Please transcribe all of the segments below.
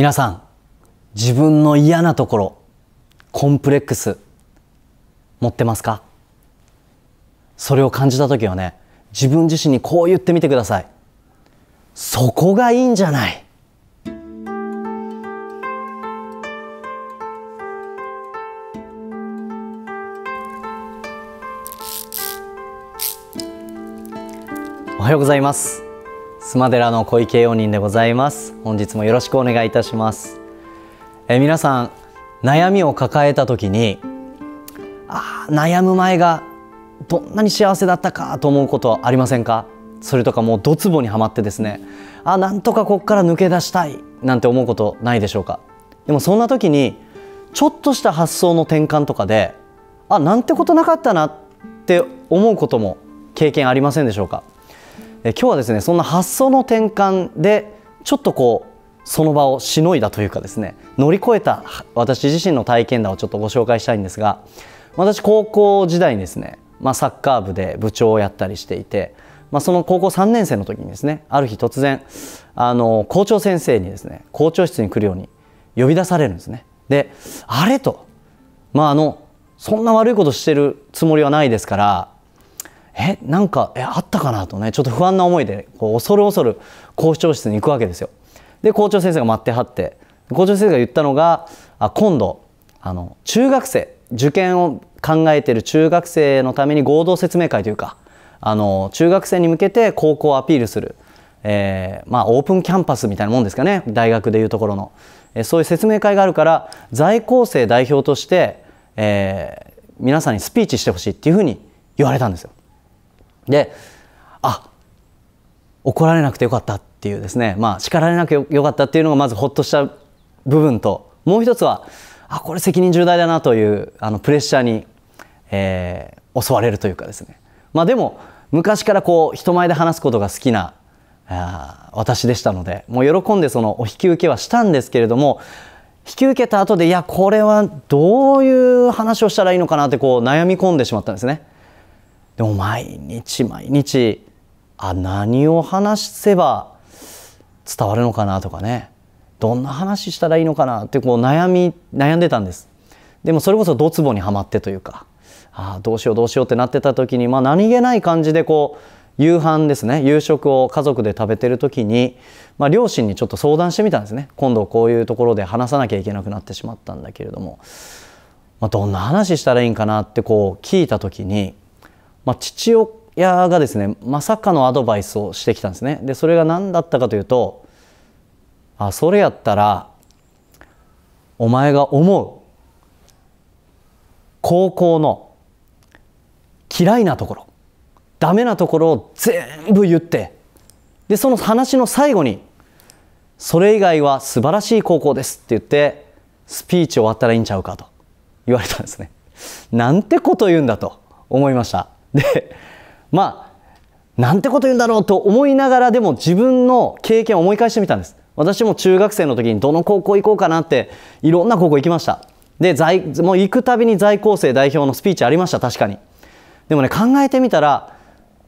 皆さん自分の嫌なところコンプレックス持ってますかそれを感じた時はね自分自身にこう言ってみてくださいそこがいいんじゃないおはようございますスマデラの小池容人でございます本日もよろしくお願いいたしますえ皆さん悩みを抱えた時にあ悩む前がどんなに幸せだったかと思うことありませんかそれとかもうドツボにはまってですねあなんとかこっから抜け出したいなんて思うことないでしょうかでもそんな時にちょっとした発想の転換とかであなんてことなかったなって思うことも経験ありませんでしょうかえ今日はですねそんな発想の転換でちょっとこうその場をしのいだというかですね乗り越えた私自身の体験談をちょっとご紹介したいんですが私高校時代にですね、まあ、サッカー部で部長をやったりしていて、まあ、その高校3年生の時にですねある日突然あの校長先生にですね校長室に来るように呼び出されるんですねであれとまああのそんな悪いことしてるつもりはないですからえなんかえあったかなとねちょっと不安な思いでこう恐る恐る校長室に行くわけですよで校長先生が待ってはって校長先生が言ったのがあ今度あの中学生受験を考えてる中学生のために合同説明会というかあの中学生に向けて高校をアピールする、えー、まあ、オープンキャンパスみたいなもんですかね大学でいうところの、えー、そういう説明会があるから在校生代表として、えー、皆さんにスピーチしてほしいっていうふうに言われたんですよ。であ怒られなくてよかったっていうですね、まあ、叱られなくてよかったっていうのがまずほっとした部分ともう一つはあこれ責任重大だなというあのプレッシャーに、えー、襲われるというかですね、まあ、でも昔からこう人前で話すことが好きなあ私でしたのでもう喜んでそのお引き受けはしたんですけれども引き受けた後でいやこれはどういう話をしたらいいのかなってこう悩み込んでしまったんですね。でも毎日毎日あ何を話せば伝わるのかなとかねどんな話したらいいのかなってこう悩み悩んでたんですでもそれこそドツボにはまってというかああどうしようどうしようってなってた時に、まあ、何気ない感じでこう夕飯ですね夕食を家族で食べてる時に、まあ、両親にちょっと相談してみたんですね今度こういうところで話さなきゃいけなくなってしまったんだけれども、まあ、どんな話したらいいんかなってこう聞いた時にまあ、父親がですねまさかのアドバイスをしてきたんですねでそれが何だったかというとあそれやったらお前が思う高校の嫌いなところダメなところを全部言ってでその話の最後に「それ以外は素晴らしい高校です」って言ってスピーチ終わったらいいんちゃうかと言われたんですね。なんてこと言うんだと思いました。でまあなんてこと言うんだろうと思いながらでも自分の経験を思い返してみたんです私も中学生の時にどの高校行こうかなっていろんな高校行きましたで在もう行くたびに在校生代表のスピーチありました確かにでもね考えてみたら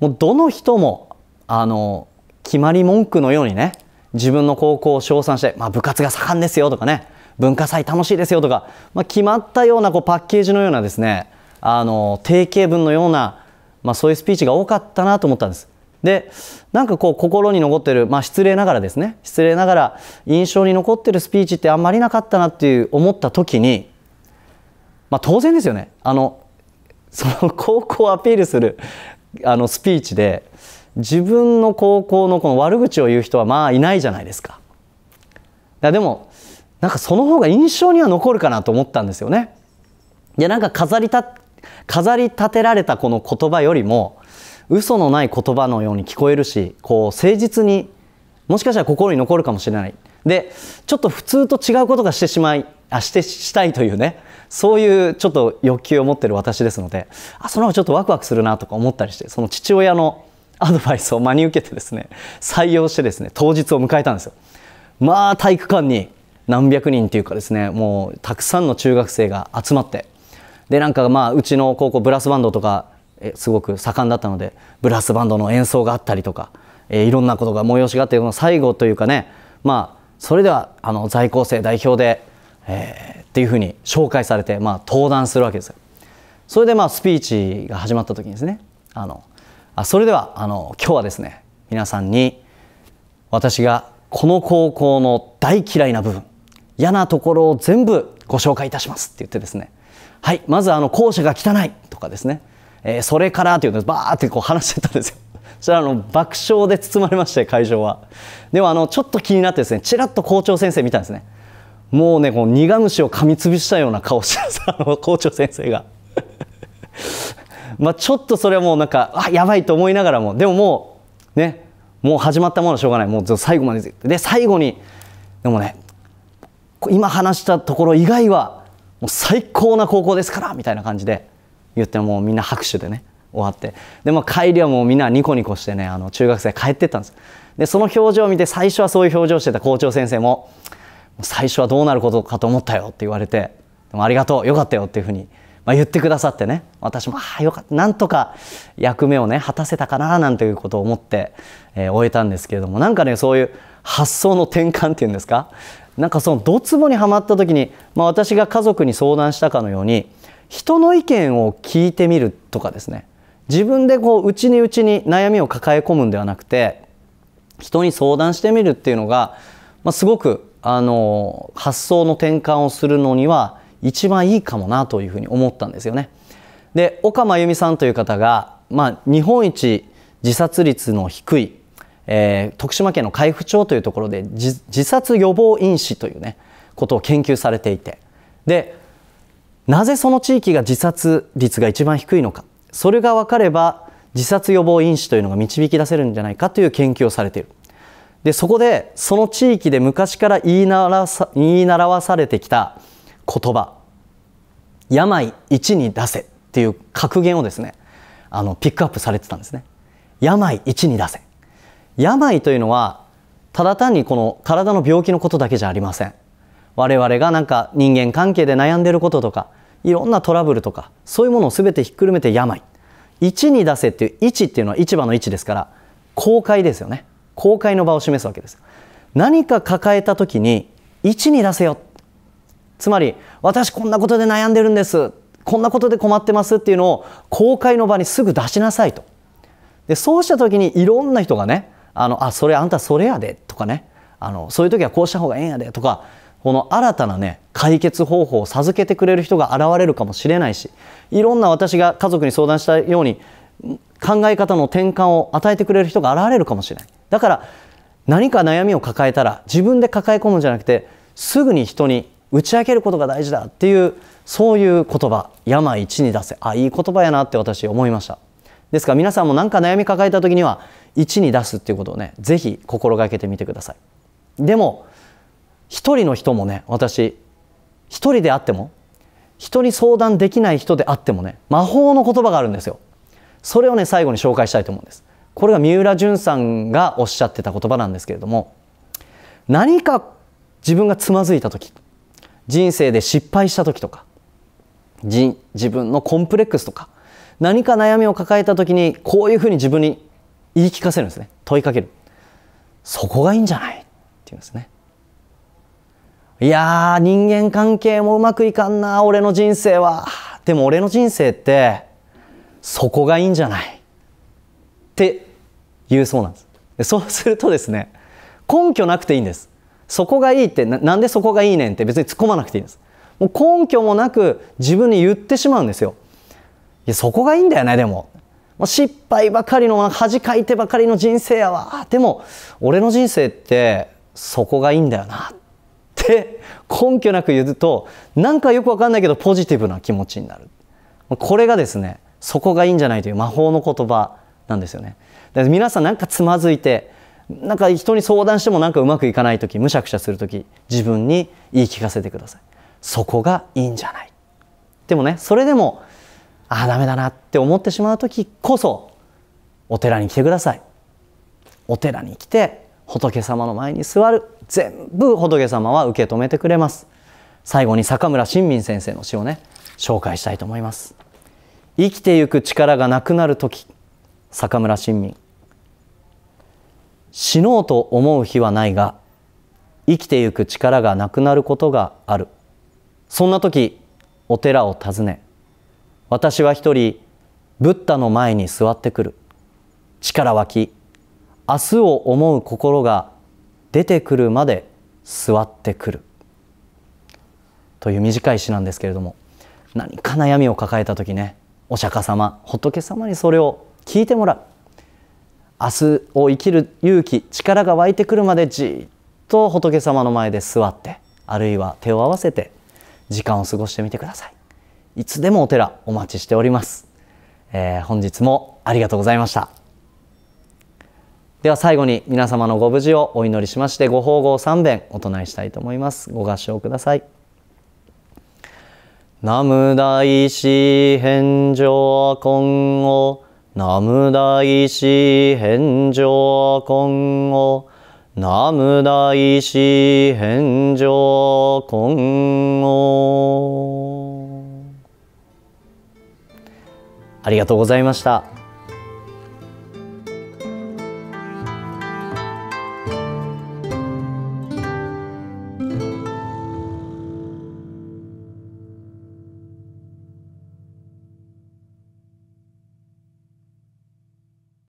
もうどの人もあの決まり文句のようにね自分の高校を称賛して、まあ、部活が盛んですよとかね文化祭楽しいですよとか、まあ、決まったようなこうパッケージのようなですねあの定型文のようなまあ、そういうスピーチが多かったなと思ったんです。でなんかこう心に残ってる、まあ、失礼ながらですね失礼ながら印象に残ってるスピーチってあんまりなかったなっていう思った時に、まあ、当然ですよねあのその 高校をアピールするあのスピーチで自分の高校のこの悪口を言う人はまあいないじゃないですか。でもなんかその方が印象には残るかなと思ったんですよね。やなんか飾りた飾り立てられたこの言葉よりも嘘のない言葉のように聞こえるしこう誠実にもしかしたら心に残るかもしれないでちょっと普通と違うことがしてしまいあしてしたいというねそういうちょっと欲求を持ってる私ですのであその方ちょっとワクワクするなとか思ったりしてその父親のアドバイスを真に受けてですね採用してですね当日を迎えたんですよまあ体育館に何百人ていうかですねもうたくさんの中学生が集まってでなんかまあうちの高校ブラスバンドとかすごく盛んだったのでブラスバンドの演奏があったりとか、えー、いろんなことが催しがあってこの最後というかねまあそれではあの在校生代表で、えー、っていうふうに紹介されて、まあ、登壇するわけですよ。それでまあスピーチが始まった時にですねあのあそれではあの今日はですね皆さんに私がこの高校の大嫌いな部分嫌なところを全部ご紹介いたしますって言ってですねはい、まずあの校舎が汚いとかですね、えー、それからというのをバーってこう話してたんですよ。そしたらあの爆笑で包まれまして会場はでもあのちょっと気になってですねちらっと校長先生見たんですねもうねこう苦虫を噛みつぶしたような顔してます あの校長先生が まあちょっとそれはもうなんかあやばいと思いながらもでももうねもう始まったものはしょうがないもう最後までで最後にでもね今話したところ以外はもう最高な高校ですからみたいな感じで言ってもうみんな拍手でね終わってでも帰りはもうみんなニコニコしてねあの中学生帰ってったんですでその表情を見て最初はそういう表情してた校長先生も最初はどうなることかと思ったよって言われてでもありがとうよかったよっていうふうにまあ、言ってくださってね私もああよかったなんとか役目をね果たせたかななんていうことを思って、えー、終えたんですけれどもなんかねそういう発想の転換っていうんですかなんかそのドツボにはまった時に、まあ、私が家族に相談したかのように人の意見を聞いてみるとかですね自分でこううちにうちに悩みを抱え込むんではなくて人に相談してみるっていうのが、まあ、すごくあの発想の転換をするのには一番いいかもなというふうに思ったんですよね。で岡真由美さんという方が、まあ、日本一自殺率の低い、えー、徳島県の海部町というところで自殺予防因子というねことを研究されていてでなぜその地域が自殺率が一番低いのかそれが分かれば自殺予防因子というのが導き出せるんじゃないかという研究をされているでそこでその地域で昔から言い習わされてきた言葉「病一に出せ」っていう格言をですねあのピックアップされてたんですね。病一に出せ病というのはただ単にこの体の病気のことだけじゃありません。我々がなんか人間関係で悩んでることとかいろんなトラブルとかそういうものを全てひっくるめて病一に出せっていう一っていうのは市場の位置ですから公開ですよね公開の場を示すわけです何か抱えた時に一に出せよつまり私こんなことで悩んでるんですこんなことで困ってますっていうのを公開の場にすぐ出しなさいとでそうした時にいろんな人がねあのあそれあんたそれやでとかねあのそういう時はこうした方がええんやでとかこの新たなね解決方法を授けてくれる人が現れるかもしれないしいろんな私が家族に相談したように考え方の転換を与えてくれる人が現れるかもしれないだから何か悩みを抱えたら自分で抱え込むんじゃなくてすぐに人に打ち明けることが大事だっていうそういう言葉病一に出せあいい言葉やなって私思いましたですから皆さんも何か悩み抱えた時には1に出すっていうことをね是非心がけてみてくださいでも一人の人もね私一人であっても人に相談できない人であってもね魔法の言葉があるんですよそれをね最後に紹介したいと思うんですこれが三浦淳さんがおっしゃってた言葉なんですけれども何か自分がつまずいた時人生で失敗した時とか自分のコンプレックスとか何か悩みを抱えた時にこういうふうに自分に言い聞かせるんですね問いかけるそこがいいんじゃないって言うんですねいや人間関係もうまくいかんな俺の人生はでも俺の人生ってそこがいいんじゃないって言うそうなんですそうするとですね根拠なくていいんですそこがいいってんでそこがいいねんって別に突っ込まなくていいんですもう根拠もなく自分に言ってしまうんですよいやそこがいいんだよねでも失敗ばかりの恥かいてばかりの人生やわでも俺の人生ってそこがいいんだよなって根拠なく言うとなんかよくわかんないけどポジティブな気持ちになるこれがですねそこがいいんじゃないという魔法の言葉なんですよねだから皆さんなんかつまずいてなんか人に相談してもなんかうまくいかない時むしゃくしゃする時自分に言い聞かせてくださいそこがいいんじゃないでもねそれでもああダメだなって思ってしまう時こそお寺に来てくださいお寺に来て仏様の前に座る全部仏様は受け止めてくれます最後に坂村新民先生の詩をね紹介したいと思います生きていく力がなくなる時坂村新民死のうと思う日はないが生きてゆく力がなくなることがあるそんな時お寺を訪ね私は一人ブッダの前に座ってくる力湧き明日を思う心が出てくるまで座ってくるという短い詩なんですけれども何か悩みを抱えた時ねお釈迦様仏様にそれを聞いてもらう明日を生きる勇気力が湧いてくるまでじっと仏様の前で座ってあるいは手を合わせて時間を過ごしてみてくださいいつでもお寺お待ちしております、えー、本日もありがとうございましたでは最後に皆様のご無事をお祈りしましてご法号三弁お唱えしたいと思いますご合唱ください南無大師返上今後南無大師返上今後南無大師返上今後ありがとうございました。